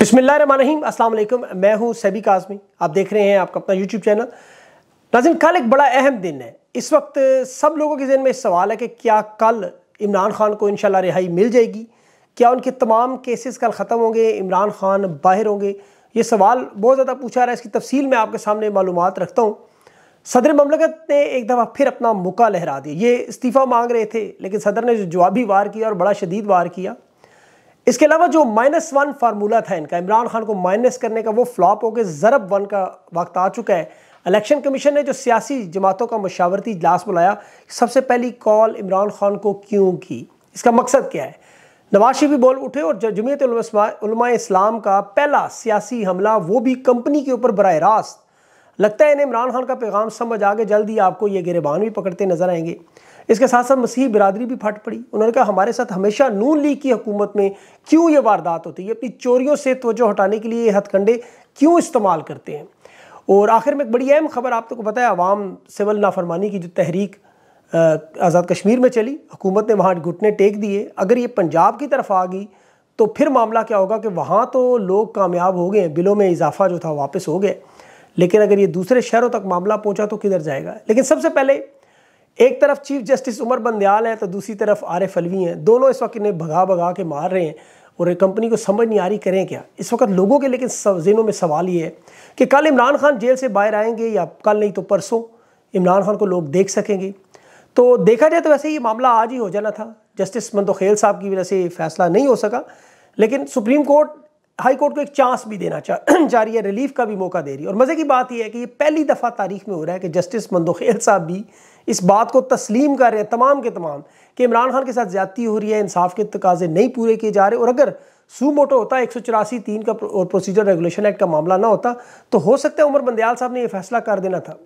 बिस्मिल्लाम अस्सलाम मैं हूं सैबी काजमी आप देख रहे हैं आपका अपना यूट्यूब चैनल नाजिन कल एक बड़ा अहम दिन है इस वक्त सब लोगों के जहन में सवाल है कि क्या कल इमरान खान को इन रिहाई मिल जाएगी क्या उनके तमाम केसेस कल ख़त्म होंगे इमरान खान बाहर होंगे ये सवाल बहुत ज़्यादा पूछा रहा है इसकी तफसील मैं आपके सामने मालूम रखता हूँ सदर ममलकत ने एक दफ़ा फिर अपना मुका लहरा दिया ये इस्तीफ़ा मांग रहे थे लेकिन सदर ने जो जवाबी वार किया और बड़ा शदीद वार किया इसके अलावा जो माइनस वन फार्मूला था इनका इमरान खान को माइनस करने का वो फ्लॉप गए ज़रब वन का वक्त आ चुका है इलेक्शन कमीशन ने जो सियासी जमातों का मशावरती इजलास बुलाया सबसे पहली कॉल इमरान खान को क्यों की इसका मकसद क्या है नवाज शरीफ भी बोल उठे और जमयत इस्लाम का पहला सियासी हमला वो भी कंपनी के ऊपर बरह रास्त लगता है इन्हें इमरान खान का पैगाम समझ आगे जल्द ही आपको ये गिरबान भी पकड़ते नजर आएंगे इसके साथ साथ मसीह बिरादरी भी फट पड़ी उन्होंने कहा हमारे साथ हमेशा नून लीग की हुकूमत में क्यों ये वारदात होती है अपनी चोरियों से तोजो हटाने के लिए ये हथकंडे क्यों इस्तेमाल करते हैं और आखिर में एक बड़ी अहम खबर आप तो पता है आवाम सिविल नाफरमानी की जो तहरीक आज़ाद कश्मीर में चली हुकूमत ने वहाँ घुटने टेक दिए अगर ये पंजाब की तरफ आ गई तो फिर मामला क्या होगा कि वहाँ तो लोग कामयाब हो गए बिलों में इजाफा जो था वापस हो गया लेकिन अगर ये दूसरे शहरों तक मामला पहुंचा तो किधर जाएगा लेकिन सबसे पहले एक तरफ चीफ जस्टिस उमर बंदयाल हैं तो दूसरी तरफ आर एफ अलवी हैं दोनों इस वक्त इन्हें भगा भगा के मार रहे हैं और कंपनी को समझ नहीं आ रही करें क्या इस वक्त लोगों के लेकिन जहनों में सवाल ये है कि कल इमरान खान जेल से बाहर आएंगे या कल नहीं तो परसों इमरान खान को लोग देख सकेंगे तो देखा जाए तो वैसे ही मामला आज ही हो जाना था जस्टिस मंदोखेल साहब की वजह से फैसला नहीं हो सका लेकिन सुप्रीम कोर्ट हाई कोर्ट को एक चांस भी देना चाह चाह रही है रिलीफ का भी मौका दे रही है और मज़े की बात यह है कि ये पहली दफ़ा तारीख में हो रहा है कि जस्टिस मंदोखेल साहब भी इस बात को तस्लीम कर रहे हैं तमाम के तमाम कि इमरान खान के साथ ज्यादती हो रही है इंसाफ के तकाजे नहीं पूरे किए जा रहे और अगर सू मोटो होता एक सौ चौरासी तीन का और प्रोसीजर रेगुलेशन एक्ट का मामला ना होता तो हो सकता है उमर बंदयाल साहब ने यह फैसला कर देना था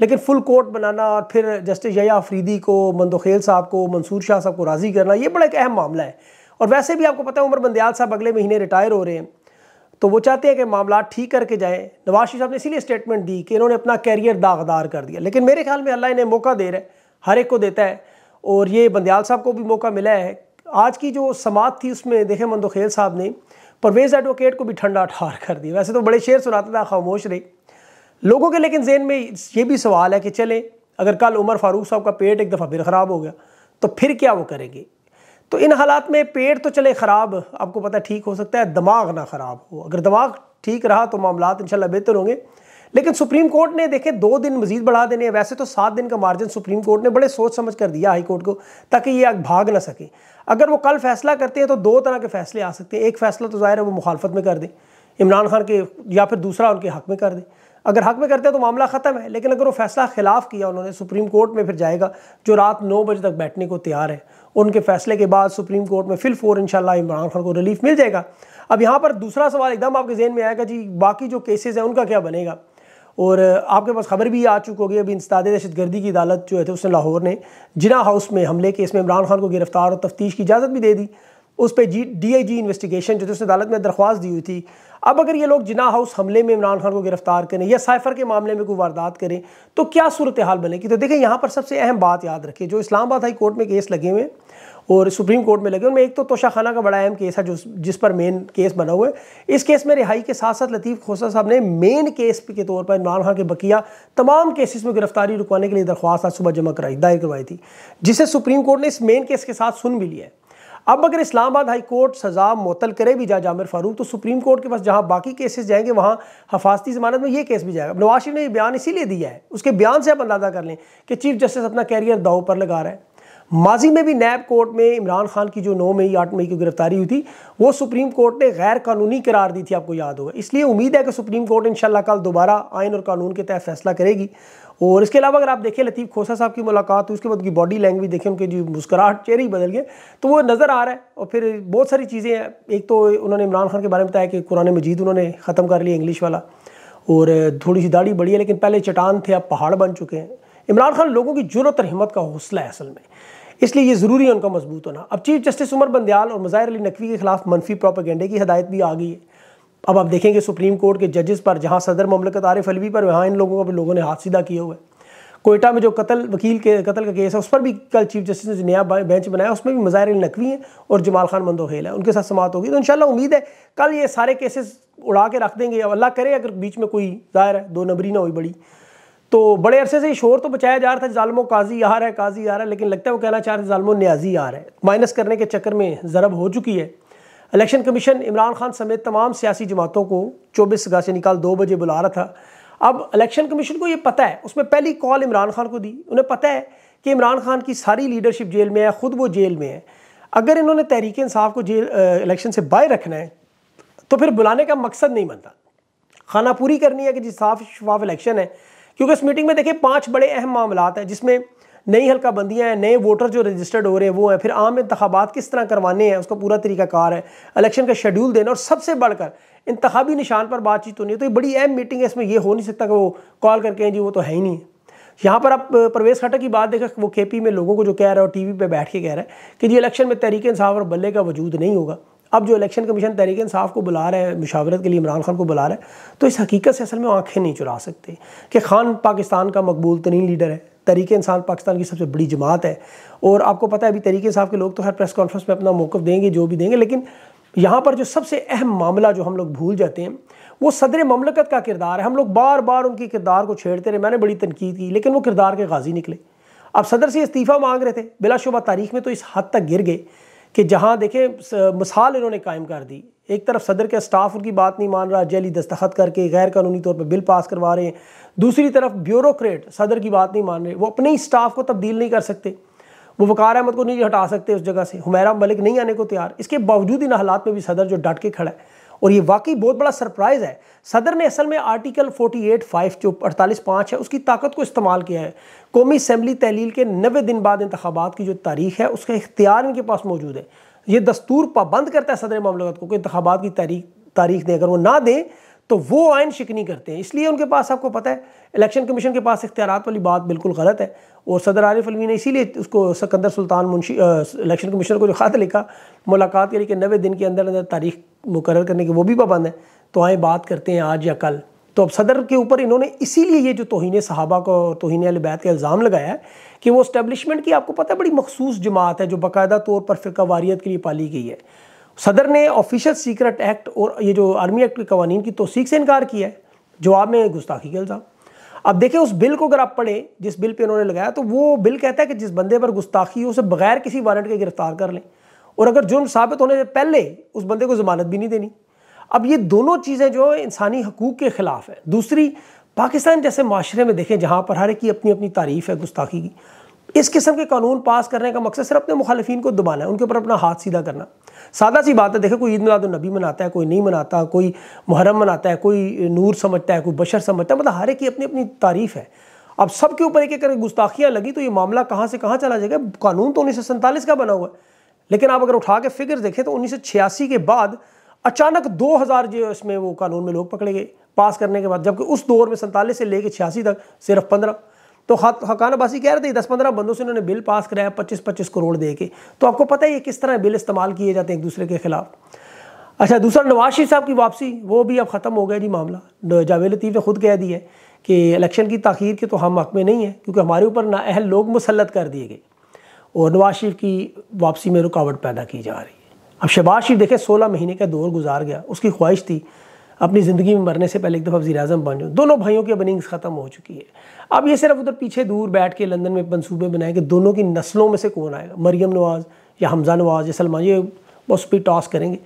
लेकिन फुल कोर्ट बनाना और फिर जस्टिस जया अफरीदी को मंदोखेल साहब को मंसूर शाह साहब को राज़ी करना ये बड़ा एक अहम मामला है और वैसे भी आपको पता है उमर बंदयाल साहब अगले महीने रिटायर हो रहे हैं तो वो चाहते हैं कि मामला ठीक करके जाए नवाज शरीफ साहब ने इसीलिए स्टेटमेंट दी कि इन्होंने अपना कैरियर दागदार कर दिया लेकिन मेरे ख्याल में अल्लाह इन्हें मौका दे रहा है हर एक को देता है और ये बंदयाल साहब को भी मौका मिला है आज की जो समात थी उसमें देखे मंदोखेल साहब ने परवेज़ एडवोकेट को भी ठंडा ठार कर दिया वैसे तो बड़े शेर सुनाता था खामोश रहे लोगों के लेकिन जेन में ये भी सवाल है कि चलें अगर कल उमर फारूक साहब का पेट एक दफ़ा फिर ख़राब हो गया तो फिर क्या वो करेंगे तो इन हालात में पेट तो चले ख़राब आपको पता ठीक हो सकता है दिमाग ना ख़राब हो अगर दिमाग ठीक रहा तो मामला शाला बेहतर होंगे लेकिन सुप्रीम कोर्ट ने देखे दो दिन मजीद बढ़ा देने वैसे तो सात दिन का मार्जिन सुप्रीम कोर्ट ने बड़े सोच समझ कर दिया हाई कोर्ट को ताकि ये आग भाग ना सके अगर वो कल फैसला करते हैं तो दो तरह के फैसले आ सकते हैं एक फैसला तो ज़ाहिर है वो मुखालफत में कर दें इमरान खान के या फिर दूसरा उनके हक में कर दें अगर हक में करते हैं तो मामला ख़त्म है लेकिन अगर वो फैसला खिलाफ किया उन्होंने सुप्रीम कोर्ट में फिर जाएगा जो रात नौ बजे तक बैठने को तैयार है उनके फैसले के बाद सुप्रीम कोर्ट में फिल फोर इनशाला इमरान खान को रिलीफ मिल जाएगा अब यहाँ पर दूसरा सवाल एकदम आपके जहन में आएगा जी बाकी जो केसेज़ हैं उनका क्या बनेगा और आपके पास खबर भी आ चुकी होगी अभी इंसदाद दहशत गर्दी की अदालत जो है उसने लाहौर ने जिना हाउस में हमले केस में इमरान खान को गिरफ्तार और तफ्तीश की इजाज़त भी दे दी उस पर G D I ji investigation जो थी उसने अदालत में दरख्वास्त दी हुई थी अब अगर ये लोग जिना हाउस हमले में इमरान खान को गिरफ्तार करें या साइफर के मामले में कोई वारदात करें तो क्या सूरत हाल बनेगी तो देखें यहाँ पर सबसे अहम बात याद रखें जो इस्लामाबाद हाई कोर्ट में केस लगे हुए और सुप्रीम कोर्ट में लगे उनमें एक तो तोशा खाना का बड़ा अहम केस है जो जिस पर मेन केस बना हुआ है इस केस में रिहाई के साथ साथ लतीफ़ खोसा साहब ने मेन केस के तौर पर इमरान खान के बकिया तमाम केसेस में गिरफ्तारी रुकवाने के लिए दरख्वास्त आज सुबह जमा कराई दायर करवाई थी जिसे सुप्रीम कोर्ट ने इस मेन केस के साथ सुन भी लिया है अब अगर इस्लामाबाद हाई कोर्ट सज़ा मुतल करे भी जज जामिर फारूक तो सुप्रीम कोर्ट के पास जहाँ बाकी केसेस जाएंगे वहाँ हफाजती जमानत में ये केस भी जाएगा नवाज शरीफ ने ये बयान इसीलिए दिया है उसके बयान से आप अंदाज़ा कर लें कि चीफ जस्टिस अपना कैरियर दाव पर लगा रहा है माजी में भी नैब कोर्ट में इमरान खान की जो नौ मई आठ मई की गिरफ्तारी हुई थी वो सुप्रीम कोर्ट ने गैर कानूनी करार दी थी आपको याद होगा इसलिए उम्मीद है कि सुप्रीम कोर्ट इंशाल्लाह कल दोबारा आयन और कानून के तहत फैसला करेगी और इसके अलावा अगर आप देखें लतीफ़ खोसा साहब की मुलाकात उसके बाद उनकी बॉडी लैंग्वेज देखें उनके जो मुस्कुराहट चेहरे ही बदल गए तो वो नज़र आ रहा है और फिर बहुत सारी चीज़ें हैं एक तो उन्होंने इमरान खान के बारे में बताया कि कुरान मजीद उन्होंने ख़त्म कर लिया इंग्लिश वाला और थोड़ी सी दाढ़ी बढ़ी है लेकिन पहले चटान थे अब पहाड़ बन चुके हैं इमरान खान लोगों की जरूरत और हिम्मत का हौसला है असल में इसलिए ये ज़रूरी है उनका मजबूत होना अब चीफ जस्टिस उमर बंदयाल और मज़ाहिर अली नकवी के खिलाफ मनफी प्रोपागेंडे की हदायत भी आ गई है अब आप देखेंगे सुप्रीम कोर्ट के जजेस पर जहाँ सदर ममलकत आरिफ अलवी पर वहाँ इन लोगों का भी लोगों ने हाथ सीधा किया हुआ है कोयटा में जो कत्ल वकील के कत्ल का केस है उस पर भी कल चीफ जस्टिस ने नया बेंच बनाया उसमें भी मज़ाहिर अली नकवी हैं और जमाल खान मंदोहेल है उनके साथ समात होगी तो इन उम्मीद है कल ये सारे केसेस उड़ा के रख देंगे अब अल्लाह करे अगर बीच में कोई ज़ाहिर है दो नंबरी ना हुई बड़ी तो बड़े अरसे से शोर तो बचाया जा रहा था जालमो काजी आ रहा है काजी आ रहा है लेकिन लगता है वो कहना चाह रहे जालमो न्याजी आ रहा है माइनस करने के चक्कर में ज़रब हो चुकी है इलेक्शन कमीशन इमरान खान समेत तमाम सियासी जमातों को चौबीस अगस्त यानी कल दो बजे बुला रहा था अब इलेक्शन कमीशन को ये पता है उसमें पहली कॉल इमरान खान को दी उन्हें पता है कि इमरान खान की सारी लीडरशिप जेल में है ख़ुद वो जेल में है अगर इन्होंने तहरीक इंसाफ को जेल इलेक्शन से बाहर रखना है तो फिर बुलाने का मकसद नहीं बनता खाना पूरी करनी है कि जिस साफ शफाफ इलेक्शन है क्योंकि इस मीटिंग में देखिए पाँच बड़े अहम मामला हैं जिसमें नई हल्काबंदियाँ हैं नए वोटर जो रजिस्टर्ड हो रहे हैं वो हैं फिर आम इंतबात किस तरह करवाने हैं उसका पूरा तरीकाकार है इलेक्शन का शेड्यूल देना और सबसे बढ़कर इंतबी निशान पर बातचीत होनी है तो ये बड़ी अहम मीटिंग है इसमें ये हो नहीं सकता कि वो कॉल करके हैं जी वो तो है ही नहीं यहाँ पर आप प्रवेश खट्टर की बात देखा वो के में लोगों को जो कह रहा है और वी पे बैठ के कह रहा है कि जी इलेक्शन में तहरीक इंसाफ और बल्ले का वजूद नहीं होगा अब जो इलेक्शन कमीशन तहरीक इंसाफ को बुला रहे हैं मुशावरत के लिए इमरान खान को बुला रहे हैं तो इस हकीकत से असल में आंखें नहीं चुरा सकते कि खान पाकिस्तान का मकबूल तरीन लीडर है तरीक इंसान पाकिस्तान की सबसे बड़ी जमात है और आपको पता है अभी तरीके साहब के लोग तो हर प्रेस कॉन्फ्रेंस में अपना मौक़ देंगे जो भी देंगे लेकिन यहाँ पर जो सबसे अहम मामला जो हम लोग भूल जाते हैं वो सदर ममलकत का किरदार है हम लोग बार बार उनके किरदार को छेड़ते रहे मैंने बड़ी तनकीद की लेकिन वो किरदार के गाजी निकले अब सदर से इस्तीफ़ा मांग रहे थे बिलाशुबा तारीख में तो इस हद तक गिर गए कि जहाँ देखें मिसाल इन्होंने कायम कर दी एक तरफ सदर के स्टाफ उनकी बात नहीं मान रहा जेली दस्तखत करके गैर कानूनी तौर पर बिल पास करवा रहे हैं दूसरी तरफ ब्यूरोक्रेट सदर की बात नहीं मान रहे वो अपने ही स्टाफ को तब्दील नहीं कर सकते वो वकार अहमद को नहीं हटा सकते उस जगह से हुमैरा मलिक नहीं आने को तैयार इसके बावजूद इन हालात में भी सदर जो डट के खड़ा है और ये वाकई बहुत बड़ा सरप्राइज़ है सदर ने असल में आर्टिकल 48.5 जो अड़तालीस पाँच है उसकी ताकत को इस्तेमाल किया है कौमी असम्बली तहलील के नबे दिन बाद इंतबात की जो तारीख है उसका इख्तियार इनके पास मौजूद है ये दस्तूर पाबंद करता है सदर मामलगत को कि इंतबात की तारीख तारीख दें अगर वो ना दें तो वो आयन शिकनी करते हैं इसलिए उनके पास आपको पता है इलेक्शन कमीशन के पास इख्तियार वाली बात बिल्कुल गलत है और सदर आरिफ अलवी ने इसीलिए उसको सिकंदर सुल्तान मुंशी इलेक्शन कमीशन को जो ख़त लिखा मुलाकात के लिए कि नबे दिन के अंदर अंदर तारीख मुकर करने के वो भी पाबंद है तो आए बात करते हैं आज या कल तो अब सदर के ऊपर इन्होंने इसीलिए ये जो तोहन सहाबा को तोहन अलबैत का इल्ज़ाम लगाया है कि वो इस्टेबलिशमेंट की आपको पता है बड़ी मखसूस जमात है जो बाकायदा तौर पर फ़िरका वारियत के लिए पाली गई है सदर ने ऑफिशियल सीक्रेट एक्ट और ये जो आर्मी एक्ट के कवानीन की तोसीक से इनकार किया है जवाब में गुस्ताखी का इल्ज़ाम अब देखें उस बिल को अगर आप पढ़ें जिस बिल पर इन्होंने लगाया तो वो बिल कहता है कि जिस बंदे पर गुस्ताखी हो उसे बगैर किसी वारंट के गिरफ्तार कर लें और अगर जुर्म साबित होने से पहले उस बंदे को ज़मानत भी नहीं देनी अब ये दोनों चीज़ें जो है इंसानी हकूक़ के ख़िलाफ़ है दूसरी पाकिस्तान जैसे माशरे में देखें जहाँ पर हर एक की अपनी अपनी तारीफ़ है गुस्ताखी की इस किस्म के कानून पास करने का मकसद सिर्फ अपने मुखालफी को दबाना है उनके ऊपर अपना हाथ सीधा करना सादा सी बात है देखें कोई ईद मिलादुलनबी मनाता है कोई नहीं मनाता कोई मुहर्रम मनाता है कोई नूर समझता है कोई बशर समझता है मतलब हर एक की अपनी अपनी तारीफ़ है अब सबके ऊपर एक एक करके गुस्ताखियाँ लगी तो ये मामला कहाँ से कहाँ चला जाएगा कानून तो उन्नीस सौ सैंतालीस का बना हुआ है लेकिन आप अगर उठा के फिगर देखें तो उन्नीस के बाद अचानक 2000 जो इसमें वो कानून में लोग पकड़े गए पास करने के बाद जबकि उस दौर में सैंतालीस से लेकर छियासी तक सिर्फ पंद्रह तो हकान अब्बासी कह रहे थे दस पंद्रह बंदों से उन्होंने बिल पास कराया पच्चीस पच्चीस करोड़ दे के तो आपको पता ही है किस तरह बिल इस्तेमाल किए जाते हैं एक दूसरे के खिलाफ अच्छा दूसरा नवाज शरीफ साहब की वापसी वो भी अब ख़त्म हो गया जी मामला जावेद लतीफ़ ने खुद कह दिया है कि इलेक्शन की तखीर के तो हम हक में नहीं है क्योंकि हमारे ऊपर नाअहल लोग मुसलत कर दिए गए और नवाज शरीफ की वापसी में रुकावट पैदा की जा रही है अब शहबाज शरीफ देखे सोलह महीने का दौर गुजार गया उसकी ख्वाहिश थी अपनी ज़िंदगी में मरने से पहले एक दफ़ा वजी अजम बन जाऊँ दोनों भाइयों की अब इनिंग्स ख़त्म हो चुकी है अब ये सिर्फ उधर पीछे दूर बैठ के लंदन में मनसूबे बनाए कि दोनों की नस्लों में से कौन आएगा मरियम नवाज़ या हमजा नवाज़ या सलमान ये बस पर टॉस करेंगे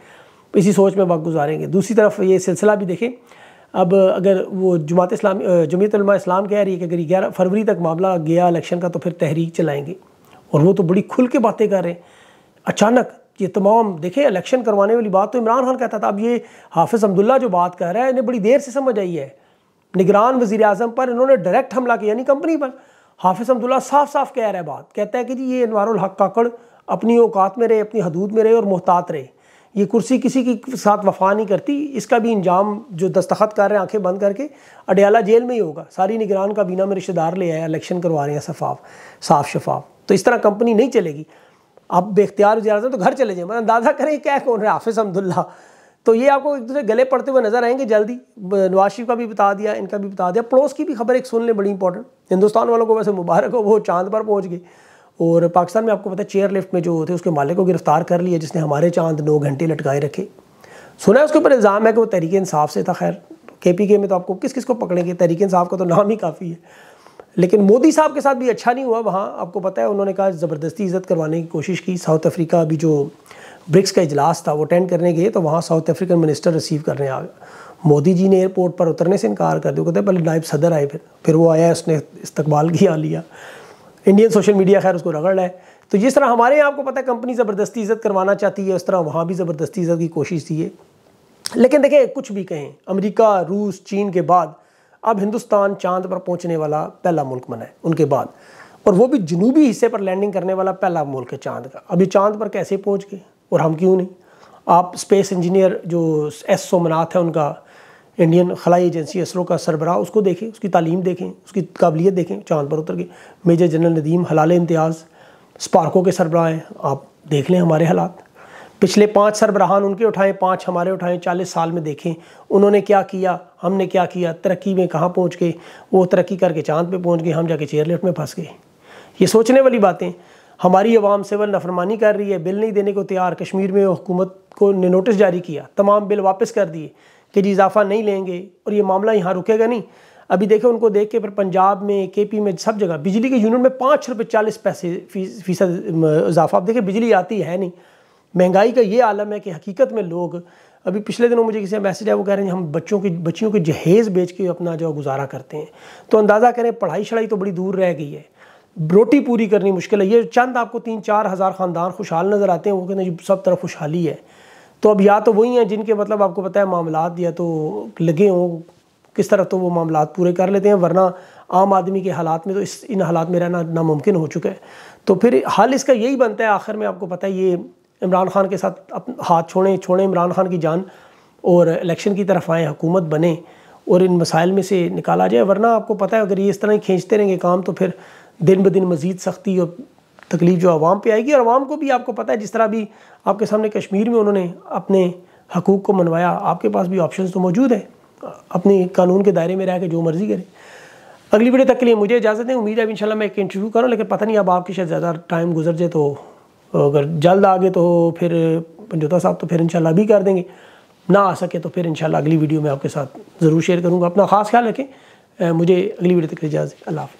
इसी सोच में वक्त गुजारेंगे दूसरी तरफ ये सिलसिला भी देखें अब अगर वो जमात इस्लाम जमीतलमा इस्लाम कह रही है कि अगर ग्यारह फरवरी तक मामला गया इलेक्शन का तो फिर तहरीक चलाएँगे और वो तो बड़ी खुल के बातें कर रहे हैं अचानक ये तमाम देखें इलेक्शन करवाने वाली बात तो इमरान खान कहता था अब ये हाफिज़ अब्दुल्ला जो बात कर रहा है इन्हें बड़ी देर से समझ आई है निगरान वजी अजम पर इन्होंने डायरेक्ट हमला किया यानी कंपनी पर हाफिज़ अब्दुल्ला साफ साफ कह रहा है बात कहता है कि जी ये इनवारुल हक काकड़ अपनी औकात में रहे अपनी हदूद में रहे और मोहतात रहे ये कुर्सी किसी की साथ वफा नहीं करती इसका भी इंजाम जो दस्तखत कर रहे हैं आंखें बंद करके अडयाला जेल में ही होगा सारी निगरान का बीना में रिश्तेदार ले आया इलेक्शन करवा रहे हैं शफाफ साफ शफाफ तो इस तरह कंपनी नहीं चलेगी आप बेख्तियार तो घर चले जाए मैं मतलब अंदाजा करें क्या कौन है हाफिज़ अहमदुल्ला तो ये आपको एक दूसरे गले पड़ते हुए नजर आएंगे जल्दी नवाज शरीफ का भी बता दिया इनका भी बता दिया पड़ोस की भी खबर एक सुन लें बड़ी इंपॉर्टेंट हिंदुस्तान वालों को वैसे मुबारक हो वो चांद पर पहुँच गई और पाकिस्तान में आपको पता है चेयर लिफ्ट में जो थे उसके मालिक को गिरफ्तार कर लिया जिसने हमारे चांद नौ घंटे लटकाए रखे सुना है उसके ऊपर इल्ज़ाम है कि वो तरीके इंसाफ से था खैर के पी के में तो आपको किस किस को पकड़ेंगे तरीके इंसाफ का तो नाम ही काफ़ी है लेकिन मोदी साहब के साथ भी अच्छा नहीं हुआ वहाँ आपको पता है उन्होंने कहा ज़बरदस्ती इज़्ज़त करवाने की कोशिश की साउथ अफ्रीका अभी जो ब्रिक्स का इजलास था वो अटेंड करने गए तो वहाँ साउथ अफ्रीकन मिनिस्टर रिसीव करने आ गया मोदी जी ने एयरपोर्ट पर उतरने से इनकार कर दिया कहते पहले नायब सदर आए फिर फिर वो आया उसने इस्तकबाल किया लिया इंडियन सोशल मीडिया खैर उसको रगड़ है तो जिस तरह हमारे यहाँ आपको पता है कंपनी ज़बरदस्ती इज़्ज़त करवाना चाहती है उस तरह वहाँ भी ज़बरदस्ती इज़्ज़त की कोशिश थी है लेकिन देखें कुछ भी कहें अमेरिका रूस चीन के बाद अब हिंदुस्तान चांद पर पहुँचने वाला पहला मुल्क बनाए है उनके बाद और वो भी जनूबी हिस्से पर लैंडिंग करने वाला पहला मुल्क है चांद का अभी चांद पर कैसे पहुँच गए और हम क्यों नहीं आप स्पेस इंजीनियर जो एस सोमनाथ है उनका इंडियन खलाई एजेंसी इसरो का सरबराह उसको देखें उसकी तालीम देखें उसकी काबिलियत देखें चांद पर उतर के मेजर जनरल नदीम हलाल इम्तियाज़ स्पार्को के सरबराह हैं आप देख लें हमारे हालात पिछले पाँच सरबराहान उनके उठाएं पाँच हमारे उठाएँ चालीस साल में देखें उन्होंने क्या किया हमने क्या किया तरक्की में कहाँ पहुँच गए वो तरक्की करके चांद पर पहुँच गए हम जाके चेयरलिफ्ट में फंस गए ये सोचने वाली बातें हमारी आवाम सिविल नफरमानी कर रही है बिल नहीं देने को तैयार कश्मीर में हुकूमत को ने नोटिस जारी किया तमाम बिल वापस कर दिए कि जी इजाफा नहीं लेंगे और ये मामला यहाँ रुकेगा नहीं अभी देखें उनको देख के फिर पंजाब में के पी में सब जगह बिजली के यूनिट में पाँच रुपये चालीस पैसे फीसद इजाफा आप देखें बिजली आती है नहीं महंगाई का ये आलम है कि हकीकत में लोग अभी पिछले दिनों मुझे किसी मैसेज है वो कह रहे हैं हम बच्चों की बच्चियों के जहेज़ बेच के अपना जो गुजारा करते हैं तो अंदाज़ा करें पढ़ाई शढ़ाई तो बड़ी दूर रह गई है रोटी पूरी करनी मुश्किल है ये चंद आपको तीन चार हज़ार ख़ानदान खुशहाल नज़र आते हैं वो कहते हैं सब तरफ खुशहाली है तो अब या तो वही हैं जिनके मतलब आपको पता है मामला या तो लगे हों किस तरह तो वो मामला पूरे कर लेते हैं वरना आम आदमी के हालात में तो इस इन हालात में रहना नामुमकिन हो चुका है तो फिर हल इसका यही बनता है आखिर में आपको पता है ये इमरान खान के साथ हाथ छोड़ें छोड़ें इमरान खान की जान और इलेक्शन की तरफ आएँ हुकूमत बने और इन मसाइल में से निकाला जाए वरना आपको पता है अगर ये इस तरह ही खींचते रहेंगे काम तो फिर दिन ब दिन मज़ीद सख्ती और तकलीफ़ जो आवाम पे आएगी और आवाम को भी आपको पता है जिस तरह भी आपके सामने कश्मीर में उन्होंने अपने हकूक़ को मनवाया आपके पास भी ऑप्शन तो मौजूद है अपने कानून के दायरे में रह के जो मर्ज़ी करें अगली वीडियो तक के लिए मुझे इजाज़त दें उम्मीद है अब इंशाल्लाह मैं एक इंटरव्यू करूँ लेकिन पता नहीं अब आपके शायद ज़्यादा टाइम गुजर जाए तो अगर जल्द आ गए तो फिर पंजोता साहब तो फिर इन भी कर देंगे ना आ सके तो फिर इन अगली वीडियो में आपके साथ ज़रूर शेयर करूँगा अपना खास ख्याल रखें मुझे अगली वीडियो तक इजाज़त अल्लाह हाफ़